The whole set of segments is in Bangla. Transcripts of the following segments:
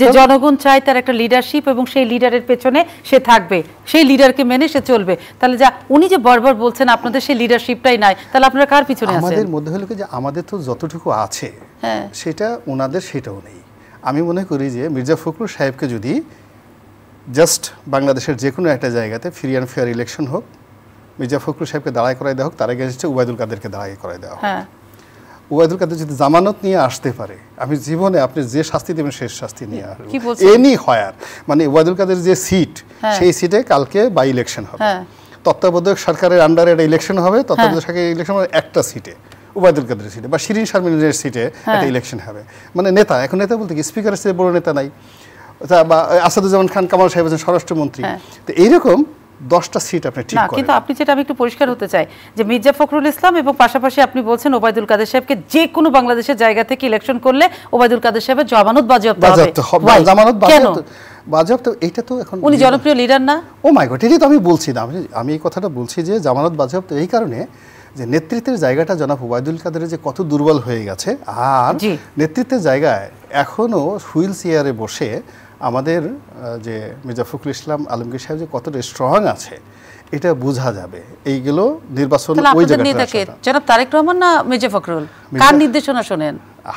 যে জনগণ চায় তার একটা লিডারশিপ এবং সেই লিডারের পেছনে সে থাকবে সেই লিডারকে মেনে সে চলবে তাহলে যা উনি যে বারবার বলছেন আপনাদের সেই লিডারশিপটাই নাই তাহলে আপনারা কার পিছনে আছেন আমাদের মধ্যে হলো যে আমাদের তো যতটুকু আছে হ্যাঁ সেটা ওনাদের সেটাও নেই আমি মনে করি যে মির্জা ফখরুল সাহেবকে যদি জাস্ট বাংলাদেশের যে কোনো একটা জায়গাতে ফ্রি অ্যান্ড ফেয়ার ইলেকশন হোক মির্জা ফখরুল সাহেবকে দাঁড়াই করাই দেওয়া হোক তার এগেনস্টে উবায়দুল কাদেরকে দাঁড়াই করাই দেওয়া হোক হ্যাঁ। ওবায়দুল কাদের যদি জামানত নিয়ে আসতে পারে আমি জীবনে আপনি যে শাস্তি দেবেন শেষ শাস্তি নিয়ে আসবো এনি হয়ার মানে ওবায়দুল কাদের যে সিট হ্যাঁ। সেই সিটে কালকে বাই ইলেকশন হবে হ্যাঁ। তত্ত্বাবধায়ক সরকারের আন্ডারে একটা ইলেকশন হবে হ্যাঁ। তত্ত্বাবধায়ক সরকারের ইলেকশন হবে একটা সিটে উবায়দুল কাদের সিটে বা শিরিন শারমিনের সিটে একটা ইলেকশন হবে মানে নেতা এখন নেতা বলতে কি স্পিকারের চেয়ে বড় নেতা নাই বা আসাদুজ্জামান খান কামাল সাহেব আছেন স্বরাষ্ট্রমন্ত্রী তো এইরকম দশটা সিট আপনি ঠিক কিন্তু আপনি যেটা আমি একটু পরিষ্কার হতে চাই যে মির্জা ফখরুল ইসলাম এবং পাশাপাশি আপনি বলছেন ওবায়দুল কাদের সাহেবকে যে কোনো বাংলাদেশের জায়গা থেকে ইলেকশন করলে ওবায়দুল কাদের সাহেবের জামানত বাজেয়াপ্ত হবে জামানত বাজেয়াপ্ত বাজেয়াপ্ত এটা তো এখন উনি জনপ্রিয় লিডার না ও মাই গড তো আমি বলছি না আমি এই কথাটা বলছি যে জামানত বাজেয়াপ্ত এই কারণে যে নেতৃত্বের জায়গাটা জনাব ওবায়দুল কাদের যে কত দুর্বল হয়ে গেছে আর নেতৃত্বের জায়গায় এখনো হুইল চেয়ারে বসে আমাদের যে মির্জা ফখরুল ইসলাম আলমগীর সাহেব যে কতটা স্ট্রং আছে এটা বোঝা যাবে এইগুলো নির্বাচন ওই জায়গাতে জনাব তারেক রহমান না মির্জা ফখরুল কার নির্দেশনা শোনেন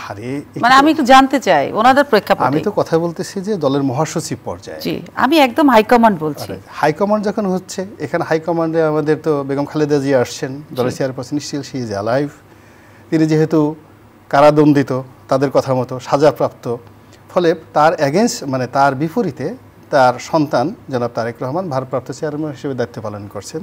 আরে মানে আমি একটু জানতে চাই ওনাদের প্রেক্ষাপটে আমি তো কথা বলতেছি যে দলের মহাসচিব পর্যায়ে জি আমি একদম হাইকমান্ড বলছি হাইকমান্ড যখন হচ্ছে এখানে হাইকমান্ডে আমাদের তো বেগম খালেদা জি আসছেন দলের chairperson still she is alive তিনি যেহেতু কারাদণ্ডিত তাদের কথা মতো সাজাপ্রাপ্ত ফলে তার অ্যাগেনস্ট মানে তার বিপরীতে তার সন্তান জনাব তারেক রহমান ভারপ্রাপ্ত চেয়ারম্যান হিসেবে দায়িত্ব পালন করছেন